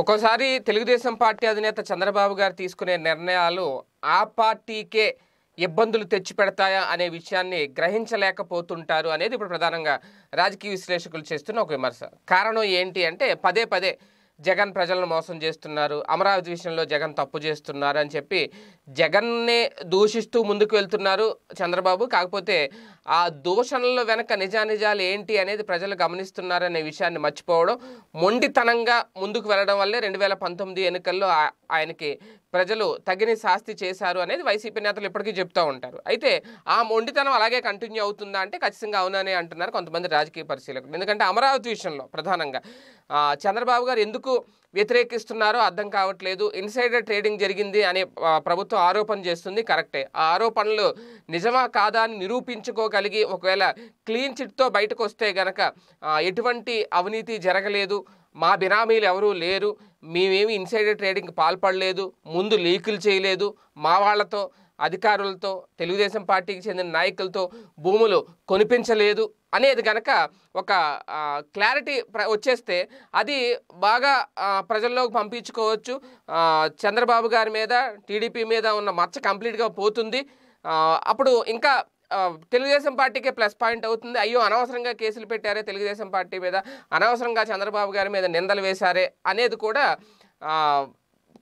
ఒక్కోసారి తెలుగుదేశం పార్టీ అధినేత చంద్రబాబు గారు తీసుకునే నిర్ణయాలు ఆ పార్టీకే ఇబ్బందులు తెచ్చిపెడతాయా అనే విషయాన్ని గ్రహించలేకపోతుంటారు అనేది ఇప్పుడు ప్రధానంగా రాజకీయ విశ్లేషకులు చేస్తున్న ఒక విమర్శ కారణం ఏంటి అంటే పదే పదే జగన్ ప్రజలను మోసం చేస్తున్నారు అమరావతి విషయంలో జగన్ తప్పు చేస్తున్నారు అని చెప్పి జగన్నే దూషిస్తూ ముందుకు వెళ్తున్నారు చంద్రబాబు కాకపోతే ఆ దూషణల వెనక నిజానిజాలు ఏంటి అనేది ప్రజలు గమనిస్తున్నారనే విషయాన్ని మర్చిపోవడం మొండితనంగా ముందుకు వెళ్ళడం వల్లే రెండు వేల పంతొమ్మిది ఎన్నికల్లో ఆయనకి ప్రజలు తగిన శాస్తి చేశారు అనేది వైసీపీ నేతలు ఇప్పటికీ చెప్తూ ఉంటారు అయితే ఆ మొండితనం అలాగే కంటిన్యూ అవుతుందా అంటే ఖచ్చితంగా అవునని అంటున్నారు కొంతమంది రాజకీయ పరిశీలకులు ఎందుకంటే అమరావతి విషయంలో ప్రధానంగా చంద్రబాబు గారు ఎందుకు వ్యతిరేకిస్తున్నారో అర్థం కావట్లేదు ఇన్సైడర్ ట్రేడింగ్ జరిగింది అనే ప్రభుత్వం ఆరోపణ చేస్తుంది కరెక్టే ఆ ఆరోపణలు నిజమా కాదా అని నిరూపించుకోగలిగి ఒకవేళ క్లీన్ చిట్తో బయటకు వస్తే గనక ఎటువంటి అవినీతి జరగలేదు మా బినామీలు ఎవరూ లేరు మేమేమి ఇన్సైడర్ ట్రేడింగ్కి పాల్పడలేదు ముందు లీకులు చేయలేదు మా వాళ్లతో అధికారులతో తెలుగుదేశం పార్టీకి చెందిన నాయకులతో భూములు కొనిపించలేదు అనేది కనుక ఒక క్లారిటీ వచ్చేస్తే అది బాగా ప్రజల్లోకి పంపించుకోవచ్చు చంద్రబాబు గారి మీద టీడీపీ మీద ఉన్న మచ్చ కంప్లీట్గా పోతుంది అప్పుడు ఇంకా తెలుగుదేశం పార్టీకే ప్లస్ పాయింట్ అవుతుంది అయ్యో అనవసరంగా కేసులు పెట్టారే తెలుగుదేశం పార్టీ మీద అనవసరంగా చంద్రబాబు గారి మీద నిందలు వేశారే అనేది కూడా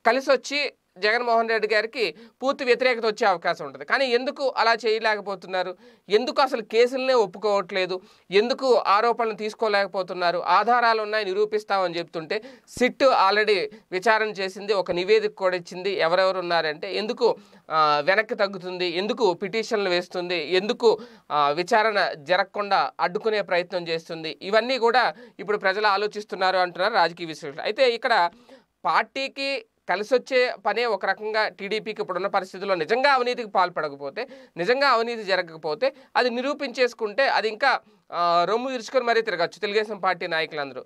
కలిసొచ్చి జగన్మోహన్ రెడ్డి గారికి పూర్తి వ్యతిరేకత వచ్చే అవకాశం ఉంటుంది కానీ ఎందుకు అలా చేయలేకపోతున్నారు ఎందుకు అసలు కేసులనే ఒప్పుకోవట్లేదు ఎందుకు ఆరోపణలు తీసుకోలేకపోతున్నారు ఆధారాలు ఉన్నాయి నిరూపిస్తామని చెప్తుంటే సిట్ ఆల్రెడీ విచారణ చేసింది ఒక నివేదిక కూడా ఇచ్చింది ఎవరెవరు ఉన్నారంటే ఎందుకు వెనక్కి తగ్గుతుంది ఎందుకు పిటిషన్లు వేస్తుంది ఎందుకు విచారణ జరగకుండా అడ్డుకునే ప్రయత్నం చేస్తుంది ఇవన్నీ కూడా ఇప్పుడు ప్రజలు ఆలోచిస్తున్నారు అంటున్నారు రాజకీయ విశ్లేషణ అయితే ఇక్కడ పార్టీకి కలిసొచ్చే పనే ఒక రకంగా టీడీపీకి ఇప్పుడున్న పరిస్థితుల్లో నిజంగా అవినీతికి పాల్పడకపోతే నిజంగా అవినీతి జరగకపోతే అది నిరూపించేసుకుంటే అది ఇంకా రొమ్ము ఇరుచుకొని మరీ తిరగచ్చు తెలుగుదేశం పార్టీ నాయకులందరూ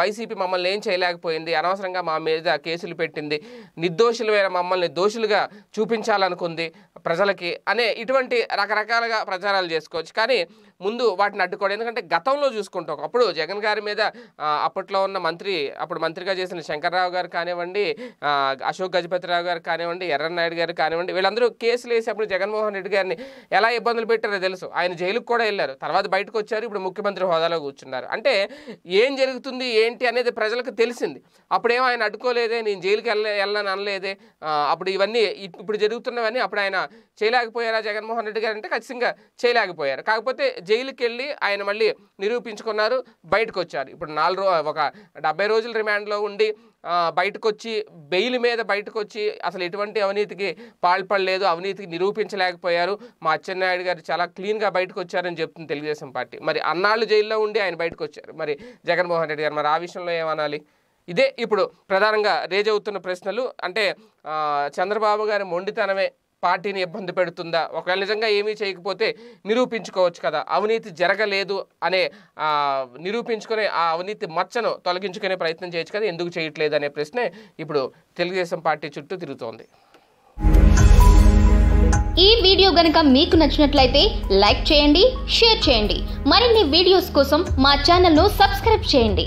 వైసీపీ మమ్మల్ని ఏం చేయలేకపోయింది అనవసరంగా మా మీద కేసులు పెట్టింది నిర్దోషులమైన మమ్మల్ని దోషులుగా చూపించాలనుకుంది ప్రజలకి అనే ఇటువంటి రకరకాలుగా ప్రచారాలు చేసుకోవచ్చు కానీ ముందు వాటిని అడ్డుకోవడం ఎందుకంటే గతంలో చూసుకుంటాం అప్పుడు జగన్ గారి మీద అప్పట్లో ఉన్న మంత్రి అప్పుడు మంత్రిగా చేసిన శంకర్రావు గారు కానివ్వండి అశోక్ గజపతిరావు గారు కానివ్వండి ఎర్రన్నాయుడు గారు కానివ్వండి వీళ్ళందరూ కేసులు వేసి అప్పుడు జగన్మోహన్ రెడ్డి గారిని ఎలా ఇబ్బందులు పెట్టారో తెలుసు ఆయన జైలుకు కూడా వెళ్ళారు తర్వాత బయటకు వచ్చి వచ్చారు ఇప్పుడు ముఖ్యమంత్రి హోదాలో కూర్చున్నారు అంటే ఏం జరుగుతుంది ఏంటి అనేది ప్రజలకు తెలిసింది అప్పుడేమో ఆయన అడ్డుకోలేదే నేను జైలుకి వెళ్ళ వెళ్ళని అనలేదే అప్పుడు ఇవన్నీ ఇప్పుడు జరుగుతున్నవన్నీ అప్పుడు ఆయన చేయలేకపోయారా జగన్మోహన్ రెడ్డి గారు అంటే ఖచ్చితంగా చేయలేకపోయారు కాకపోతే జైలుకి వెళ్ళి ఆయన మళ్ళీ నిరూపించుకున్నారు బయటకు వచ్చారు ఇప్పుడు నాలుగు ఒక డెబ్బై రోజులు రిమాండ్లో ఉండి బయటకు వచ్చి బెయిల్ మీద బయటకు వచ్చి అసలు ఎటువంటి అవినీతికి పాల్పడలేదు అవినీతికి నిరూపించలేకపోయారు మా అచ్చెన్నాయుడు గారు చాలా క్లీన్గా బయటకు వచ్చారని చెప్తుంది తెలుగుదేశం పార్టీ మరి అన్నాళ్ళు జైల్లో ఉండి ఆయన బయటకు వచ్చారు మరి జగన్మోహన్ రెడ్డి గారు మరి ఆ విషయంలో ఏమనాలి ఇదే ఇప్పుడు ప్రధానంగా రేజ్ అవుతున్న ప్రశ్నలు అంటే చంద్రబాబు గారి మొండితనమే పార్టీని ఇబ్బంది పెడుతుందా ఒకవేళ నిజంగా ఏమీ చేయకపోతే నిరూపించుకోవచ్చు కదా అవినీతి జరగలేదు అనే నిరూపించుకునే ఆ అవినీతి మచ్చను తొలగించుకునే ప్రయత్నం చేయొచ్చు కదా ఎందుకు చేయట్లేదు అనే ప్రశ్నే ఇప్పుడు తెలుగుదేశం పార్టీ చుట్టూ తిరుగుతోంది ఈ వీడియో గనక మీకు నచ్చినట్లయితే లైక్ చేయండి షేర్ చేయండి మరిన్ని వీడియోస్ కోసం మా ఛానల్ను సబ్స్క్రైబ్ చేయండి